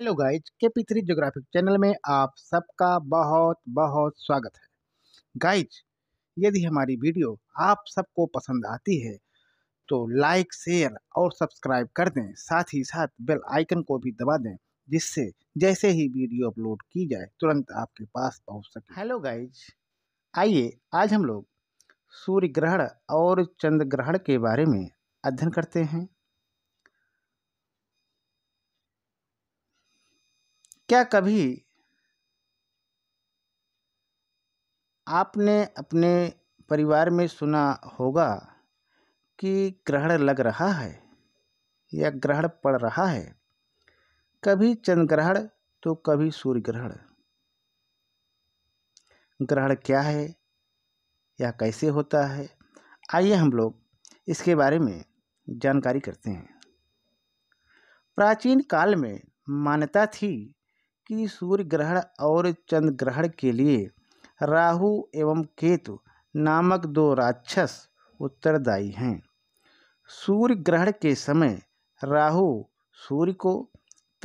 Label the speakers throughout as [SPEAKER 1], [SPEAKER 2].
[SPEAKER 1] hello guys K P three geographic channel में आप सबका बहुत बहुत स्वागत है गाइज यदि हमारी वीडियो आप सबको पसंद आती है तो लाइक शेयर और सब्सक्राइब कर दें साथ ही साथ बेल आइकन को भी दबा दें जिससे जैसे ही वीडियो अपलोड की जाए तुरंत आपके पास पहुंच सके हेलो गाइज आइए आज हम लोग सूर्य ग्रहण और चंद्र ग्रहण के बारे में अध्ययन करते हैं क्या कभी आपने अपने परिवार में सुना होगा कि ग्रहण लग रहा है या ग्रहण पड़ रहा है कभी चंद्र ग्रहण तो कभी सूर्य ग्रहण ग्रहण क्या है या कैसे होता है आइए हम लोग इसके बारे में जानकारी करते हैं प्राचीन काल में मान्यता थी कि सूर्य ग्रहण और चंद्र ग्रहण के लिए राहु एवं केतु नामक दो राक्षस उत्तरदायी हैं सूर्य ग्रहण के समय राहु सूर्य को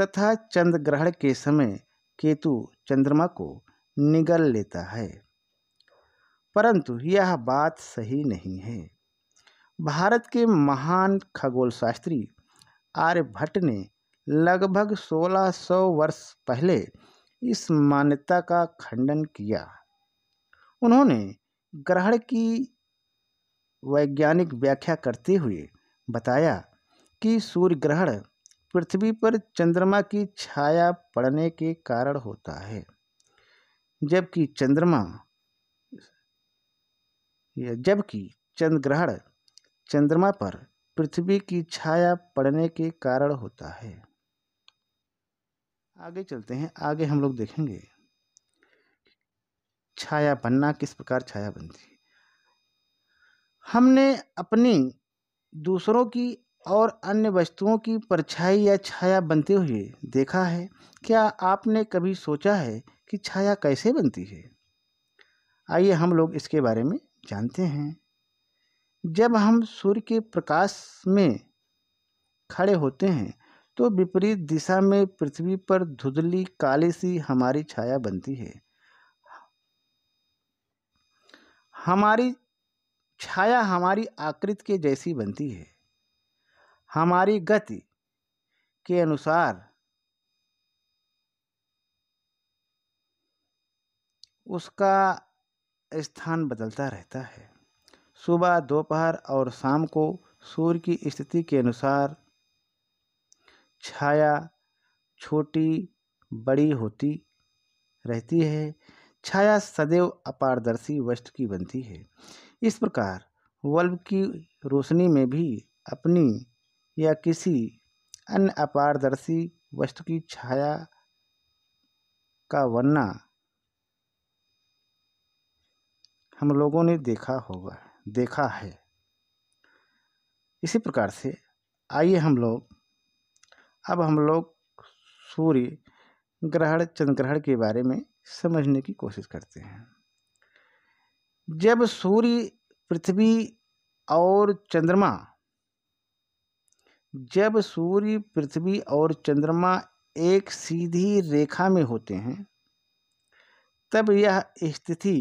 [SPEAKER 1] तथा चंद्र ग्रहण के समय केतु चंद्रमा को निगल लेता है परंतु यह बात सही नहीं है भारत के महान खगोलशास्त्री आर्यभट्ट ने लगभग सोलह सौ वर्ष पहले इस मान्यता का खंडन किया उन्होंने ग्रहण की वैज्ञानिक व्याख्या करते हुए बताया कि सूर्य ग्रहण पृथ्वी पर चंद्रमा की छाया पड़ने के कारण होता है जबकि चंद्रमा जबकि चंद्र ग्रहण चंद्रमा पर पृथ्वी की छाया पड़ने के कारण होता है आगे चलते हैं आगे हम लोग देखेंगे छाया बनना किस प्रकार छाया बनती है हमने अपनी दूसरों की और अन्य वस्तुओं की परछाई या छाया बनते हुए देखा है क्या आपने कभी सोचा है कि छाया कैसे बनती है आइए हम लोग इसके बारे में जानते हैं जब हम सूर्य के प्रकाश में खड़े होते हैं तो विपरीत दिशा में पृथ्वी पर धुधली काली सी हमारी छाया बनती है हमारी छाया हमारी आकृति के जैसी बनती है हमारी गति के अनुसार उसका स्थान बदलता रहता है सुबह दोपहर और शाम को सूर्य की स्थिति के अनुसार छाया छोटी बड़ी होती रहती है छाया सदैव अपारदर्शी वस्तु की बनती है इस प्रकार वल्ब की रोशनी में भी अपनी या किसी अन्य अपारदर्शी वस्तु की छाया का बनना हम लोगों ने देखा होगा देखा है इसी प्रकार से आइए हम लोग अब हम लोग सूर्य ग्रहण चंद्र ग्रहण के बारे में समझने की कोशिश करते हैं जब सूर्य पृथ्वी और चंद्रमा जब सूर्य पृथ्वी और चंद्रमा एक सीधी रेखा में होते हैं तब यह स्थिति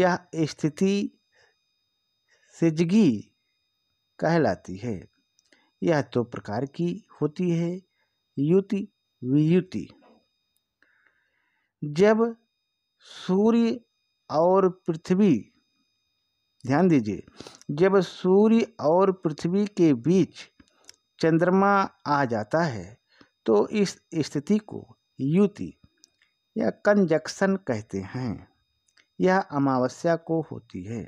[SPEAKER 1] यह स्थिति सिजगी कहलाती है यह दो प्रकार की होती है युति वियुति जब सूर्य और पृथ्वी ध्यान दीजिए जब सूर्य और पृथ्वी के बीच चंद्रमा आ जाता है तो इस स्थिति को युति या कंजक्शन कहते हैं यह अमावस्या को होती है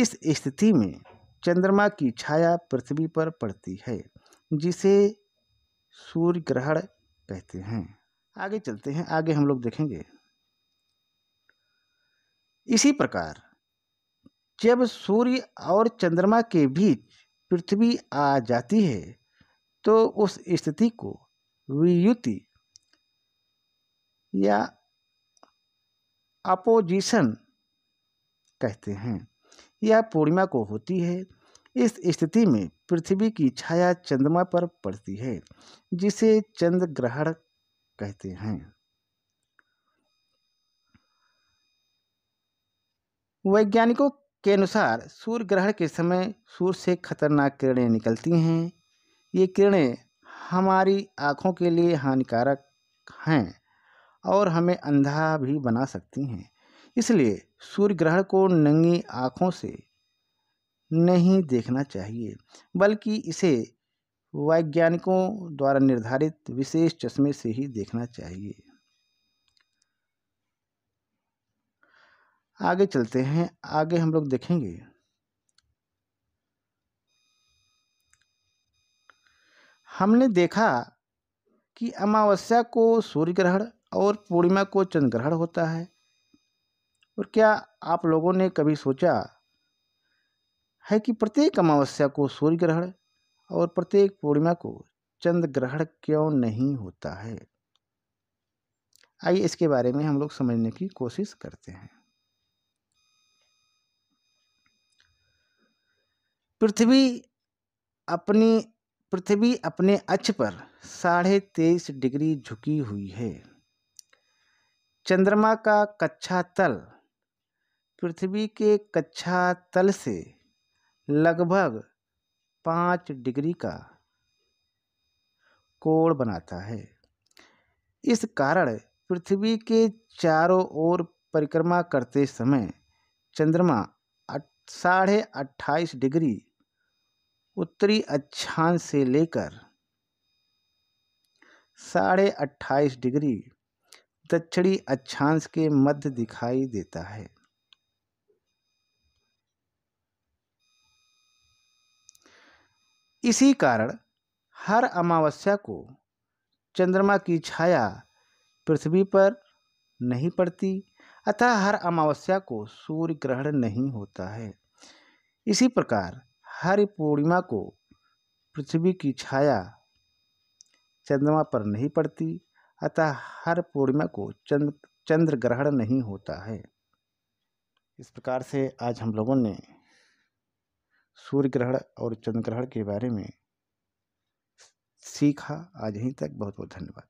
[SPEAKER 1] इस स्थिति में चंद्रमा की छाया पृथ्वी पर पड़ती है जिसे सूर्य ग्रहण कहते हैं आगे चलते हैं आगे हम लोग देखेंगे इसी प्रकार जब सूर्य और चंद्रमा के बीच पृथ्वी आ जाती है तो उस स्थिति को वियुति या अपोजिशन कहते हैं या पूर्णिमा को होती है इस स्थिति में पृथ्वी की छाया चंद्रमा पर पड़ती है जिसे चंद्र ग्रहण कहते हैं वैज्ञानिकों के अनुसार सूर्य ग्रहण के समय सूर्य से खतरनाक किरणें निकलती हैं ये किरणें हमारी आँखों के लिए हानिकारक हैं और हमें अंधा भी बना सकती हैं इसलिए सूर्य ग्रहण को नंगी आँखों से नहीं देखना चाहिए बल्कि इसे वैज्ञानिकों द्वारा निर्धारित विशेष चश्मे से ही देखना चाहिए आगे चलते हैं आगे हम लोग देखेंगे हमने देखा कि अमावस्या को सूर्य ग्रहण और पूर्णिमा को चंद्र ग्रहण होता है और क्या आप लोगों ने कभी सोचा है कि प्रत्येक अमावस्या को सूर्य ग्रहण और प्रत्येक पूर्णिमा को चंद्र ग्रहण क्यों नहीं होता है आइए इसके बारे में हम लोग समझने की कोशिश करते हैं पृथ्वी अपनी पृथ्वी अपने अक्ष पर साढ़े तेईस डिग्री झुकी हुई है चंद्रमा का कच्छा तल पृथ्वी के कक्षा तल से लगभग पाँच डिग्री का कोण बनाता है इस कारण पृथ्वी के चारों ओर परिक्रमा करते समय चंद्रमा साढ़े अट्ठाईस डिग्री उत्तरी अक्षांश से लेकर साढ़े अट्ठाईस डिग्री दक्षिणी अक्षांश के मध्य दिखाई देता है इसी कारण हर अमावस्या को चंद्रमा की छाया पृथ्वी पर नहीं पड़ती अतः हर अमावस्या को सूर्य ग्रहण नहीं होता है इसी प्रकार हर पूर्णिमा को पृथ्वी की छाया चंद्रमा पर नहीं पड़ती अतः हर पूर्णिमा को चंद्र चंद्र ग्रहण नहीं होता है इस प्रकार से आज हम लोगों ने सूर्य ग्रहण और चंद्र ग्रहण के बारे में सीखा आज ही तक बहुत बहुत धन्यवाद